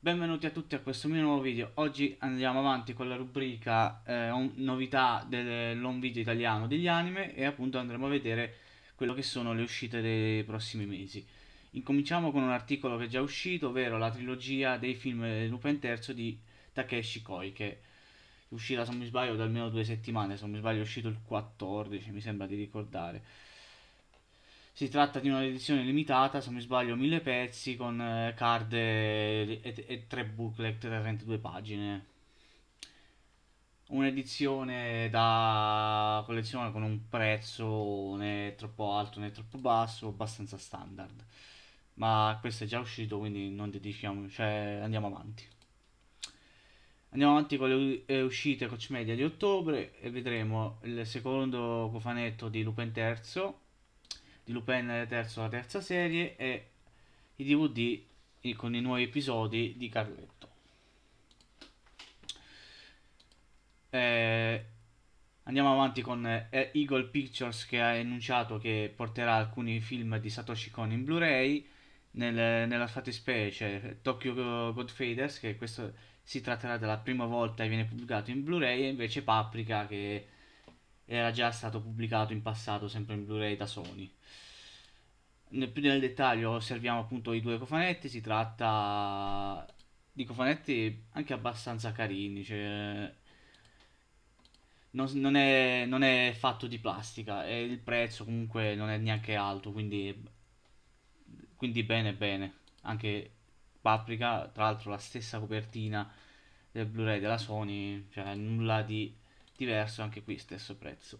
Benvenuti a tutti a questo mio nuovo video, oggi andiamo avanti con la rubrica eh, on, novità dell'on video italiano degli anime e appunto andremo a vedere quello che sono le uscite dei prossimi mesi. Incominciamo con un articolo che è già uscito, ovvero la trilogia dei film Lupin III di Takeshi Koi che è uscita, se non mi sbaglio da almeno due settimane, se non mi sbaglio è uscito il 14 mi sembra di ricordare. Si tratta di una edizione limitata, se non mi sbaglio, mille pezzi con eh, card e, e, e, tre booklet da 32 pagine. Un'edizione da collezione con un prezzo né troppo alto né troppo basso, abbastanza standard. Ma questo è già uscito, quindi non dedichiamo, cioè andiamo avanti. Andiamo avanti con le eh, uscite Coach Media di ottobre e vedremo il secondo cofanetto di Lupin III di Lupin terzo alla terza serie e i DVD con i nuovi episodi di Carletto. Eh, andiamo avanti con eh, Eagle Pictures che ha annunciato che porterà alcuni film di Satoshi Kon in Blu-ray nel, nella fattispecie Tokyo Godfaders che questo si tratterà della prima volta che viene pubblicato in Blu-ray e invece Paprika che era già stato pubblicato in passato sempre in Blu-ray da Sony. Nel più nel dettaglio osserviamo appunto i due cofanetti, si tratta di cofanetti anche abbastanza carini, cioè non, non, è, non è fatto di plastica e il prezzo comunque non è neanche alto, quindi, quindi bene bene, anche Paprika, tra l'altro la stessa copertina del Blu-ray della Sony, cioè nulla di diverso anche qui stesso prezzo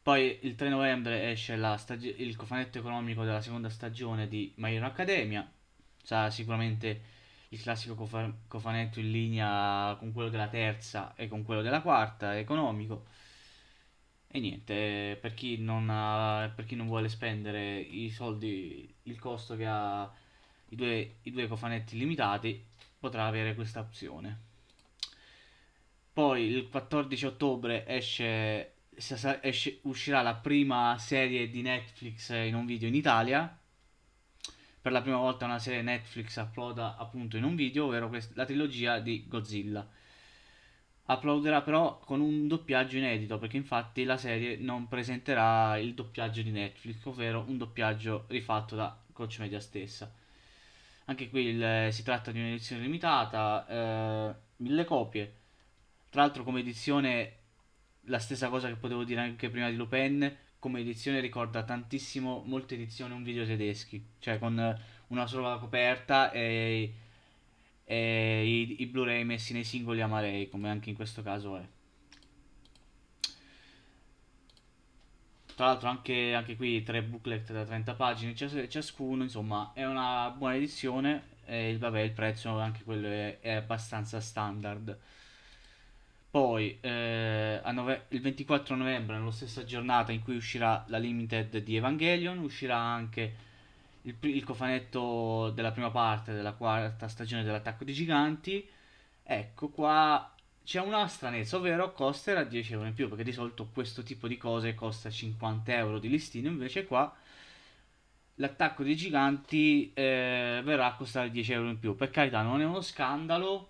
poi il 3 novembre esce il cofanetto economico della seconda stagione di My Hero Academia sarà sicuramente il classico cofa cofanetto in linea con quello della terza e con quello della quarta economico e niente eh, per chi non, ha, per chi non vuole spendere i soldi il costo che ha i due, i due cofanetti limitati potrà avere questa opzione poi il 14 ottobre esce, esce, uscirà la prima serie di Netflix eh, in un video in Italia. Per la prima volta una serie Netflix uploada appunto in un video, ovvero questa, la trilogia di Godzilla. Applauderà però con un doppiaggio inedito, perché infatti la serie non presenterà il doppiaggio di Netflix, ovvero un doppiaggio rifatto da Coach Media stessa. Anche qui il, eh, si tratta di un'edizione limitata, eh, mille copie tra l'altro come edizione, la stessa cosa che potevo dire anche prima di Lupin, come edizione ricorda tantissimo molte edizioni un video tedeschi, cioè con una sola coperta e, e i, i Blu-ray messi nei singoli amarei, come anche in questo caso è. Tra l'altro anche, anche, qui tre booklet da 30 pagine ciascuno, insomma è una buona edizione e vabbè il prezzo anche quello è, è abbastanza standard. Poi eh, nove- il 24 novembre, nella stessa giornata in cui uscirà la limited di Evangelion, uscirà anche il, pr- il cofanetto della prima parte della quarta stagione dell'attacco dei giganti. Ecco qua c'è una stranezza, ovvero costerà 10 euro in più, perché di solito questo tipo di cose costa 50 euro di listino, invece qua l'attacco dei giganti eh, verrà a costare 10 euro in più. Per carità, non è uno scandalo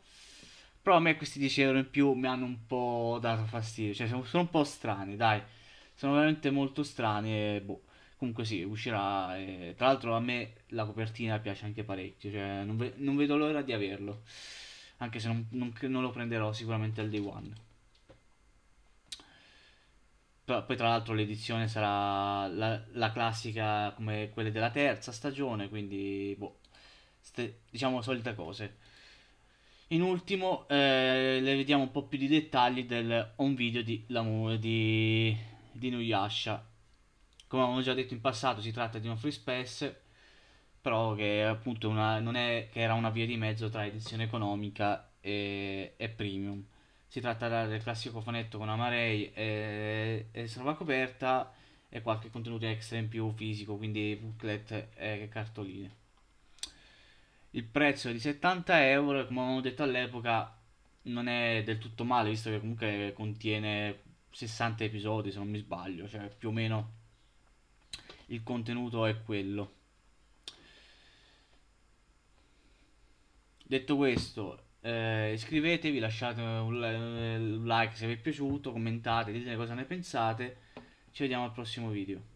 però a me questi 10 euro in più mi hanno un po' dato fastidio. Cioè, sono, un po' strani, dai. Sono veramente molto strani e boh. Comunque sì, uscirà. E... Tra l'altro a me la copertina piace anche parecchio. Cioè, non, ve- non vedo l'ora di averlo. Anche se non, non, non lo prenderò sicuramente al day one. P- poi tra l'altro l'edizione sarà la, la classica come quelle della terza stagione, quindi boh, ste, diciamo solite cose. In ultimo eh, le vediamo un po' più di dettagli del home video di, di, di Nuyasha. Come avevamo già detto in passato si tratta di un free space, però che appunto una, non è che era una via di mezzo tra edizione economica e, e premium. Si tratta del classico fanetto con Amarei e, e serva coperta e qualche contenuto extra in più fisico, quindi booklet e cartoline il prezzo è di 70 euro come avevamo detto all'epoca non è del tutto male visto che comunque contiene 60 episodi se non mi sbaglio, cioè più o meno il contenuto è quello. Detto questo, eh, iscrivetevi, lasciate un like se vi è piaciuto, commentate, ditemi cosa ne pensate, ci vediamo al prossimo video.